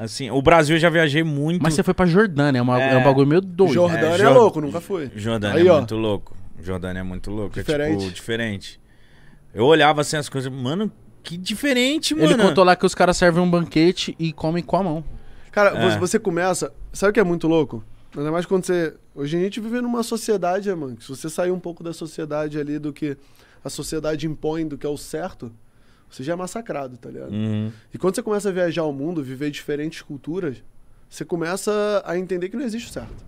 Assim, o Brasil eu já viajei muito. Mas você foi pra Jordânia, é, uma, é... é um bagulho meio doido. Jordânia é, é Jor... é louco, nunca foi. Jordânia Aí, é ó. muito louco. Jordânia é muito louco. Diferente. É tipo, diferente. Eu olhava assim as coisas, mano, que diferente, mano. Ele contou lá que os caras servem um banquete e comem com a mão. Cara, é. você começa. Sabe o que é muito louco? Ainda mais quando você. Hoje a gente vive numa sociedade, né, mano. Se você sair um pouco da sociedade ali do que a sociedade impõe, do que é o certo, você já é massacrado, tá ligado? Uhum. E quando você começa a viajar o mundo, viver diferentes culturas, você começa a entender que não existe o certo.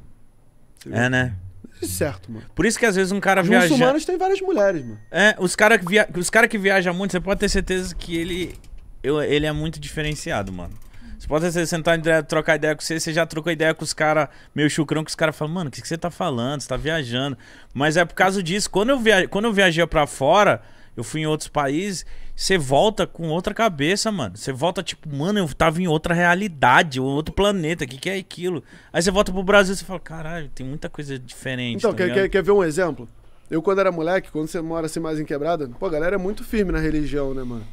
É, né? Não existe certo, mano. Por isso que às vezes um cara Os viaja... Os muçulmanos têm várias mulheres, mano. É, os caras que, via... Os cara que viajam muito, você pode ter certeza que ele... Eu... ele é muito diferenciado, mano. Você pode ter certeza, sentar e trocar ideia com você, você já trocou ideia com os caras, meio chucrão, que os caras falam, mano, o que, que, você tá falando? Você tá viajando. Mas é por causa disso. Quando eu, via... quando eu viajei pra fora... Eu fui em outros países, você volta com outra cabeça, mano. Você volta tipo, mano, eu tava em outra realidade, outro planeta, o que, que é aquilo? Aí você volta pro Brasil e você fala, caralho, tem muita coisa diferente. Então, tá quer, quer, quer ver um exemplo? Eu, quando era moleque, quando você mora assim mais em quebrada, pô, a galera é muito firme na religião, né, mano?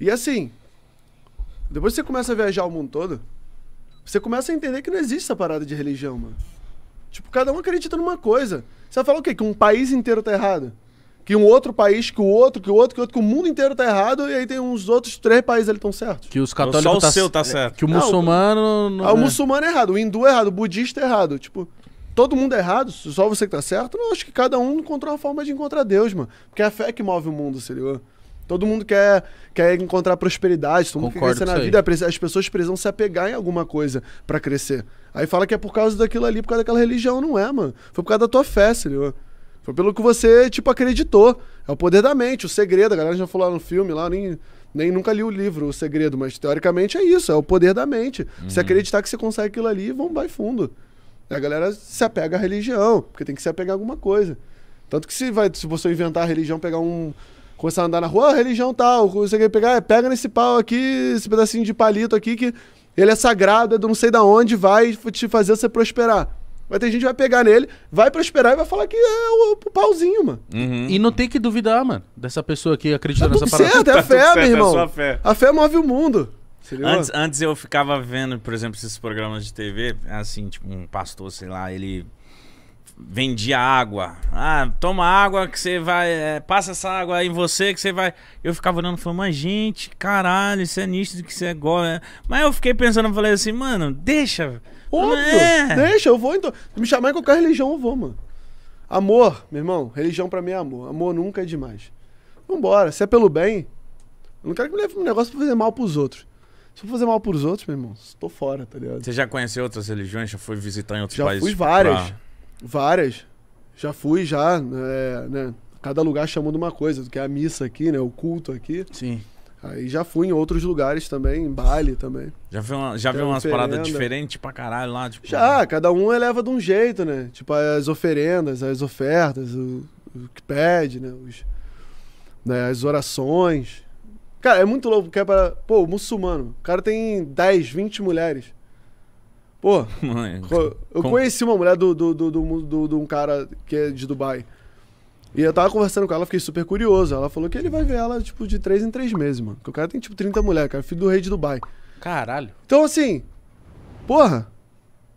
E assim, depois que você começa a viajar o mundo todo, você começa a entender que não existe essa parada de religião, mano. Tipo, cada um acredita numa coisa. Você vai falar o quê? Que um país inteiro tá errado? que um outro país, que o outro, que o outro, que o outro, que o mundo inteiro tá errado, e aí tem uns outros três países ali estão certos. Que os então, católicos. Só o tá seu tá é, certo. Que o muçulmano. Não, ah, o é. muçulmano é errado, o hindu é errado, o budista é errado. Tipo, todo mundo é errado, só você que tá certo? Não, acho que cada um encontrou uma forma de encontrar Deus, mano. Porque é a fé que move o mundo, se Todo mundo quer, quer encontrar prosperidade, todo mundo quer crescer na vida. As pessoas precisam se apegar em alguma coisa para crescer. Aí fala que é por causa daquilo ali, por causa daquela religião. Não é, mano. Foi por causa da tua fé, se foi pelo que você, tipo, acreditou. É o poder da mente, o segredo. A galera já falou lá no filme, lá nem, nem nunca li o livro, o segredo, mas teoricamente é isso, é o poder da mente. Uhum. acreditar que você consegue aquilo ali, vamos, vai fundo. A galera se apega à religião, porque tem que se apegar a alguma coisa. Tanto que se, vai, se você inventar a religião, pegar um. começar a andar na rua, a ah, religião tal, você quer pegar, é, pega nesse pau aqui, esse pedacinho de palito aqui, que ele é sagrado, é de não sei da onde, vai te fazer você prosperar. Vai ter gente que vai pegar nele, vai prosperar e vai falar que é o, o pauzinho, mano. Uhum. E não tem que duvidar, mano, dessa pessoa que acredita tá nessa parada. Certo, é tá a fé, tá certo, meu é irmão. É fé. A fé move o mundo. Antes, antes eu ficava vendo, por exemplo, esses programas de TV, assim, tipo, um pastor, sei lá, ele vendia água ah, toma água que você vai. É, passa essa água em você que você vai. Eu ficava olhando e falando, mas gente, caralho, isso é nisto que você é gosta. Né? Mas eu fiquei pensando, falei assim, mano, deixa. Óbvio, é. deixa, eu vou então. Me chamar em qualquer religião, eu vou, mano. Amor, meu irmão, religião para mim é amor. Amor nunca é demais. Vambora, se é pelo bem. Eu não quero que me leve um negócio pra fazer mal pros outros. Se eu fazer mal pros outros, meu irmão, estou fora, tá ligado? Você já conheceu outras religiões? Já foi visitar em outros já países? Já fui várias. Pra... Várias já fui, já, é, né? Cada lugar chamando uma coisa, que é a missa aqui, né? O culto aqui. Sim. Aí já fui em outros lugares também, em Bali também. Já viu, uma, já viu umas paradas diferentes pra caralho lá? Tipo... Já, né? cada um eleva de um jeito, né? Tipo, as oferendas, as ofertas, o, o que pede, né? Os, né? As orações. Cara, é muito louco, porque é para. Pô, muçulmano. O cara tem 10, 20 mulheres. Pô, Mãe, eu com... conheci uma mulher do, do, do, do, do, do, um cara que é de Dubai. E eu tava conversando com ela, fiquei super curioso. Ela falou que ele vai ver ela, tipo, de três em três meses, mano. Que o cara tem, tipo, 30 mulheres, cara. Filho do rei de Dubai. Caralho. Então, assim, porra.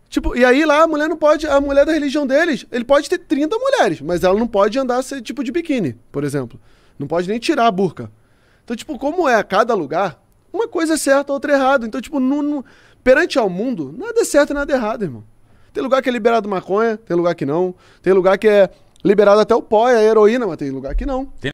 Tipo, e aí lá a mulher não pode, a mulher da religião deles, ele pode ter 30 mulheres, mas ela não pode andar ser tipo de biquíni, por exemplo. Não pode nem tirar a burca. Então, tipo, como é a cada lugar, uma coisa é certa, outra é errada. Então, tipo, não, não Perante ao mundo, nada é certo e nada é errado, irmão. Tem lugar que é liberado maconha, tem lugar que não. Tem lugar que é liberado até o pó e a heroína, mas tem lugar que não. Tem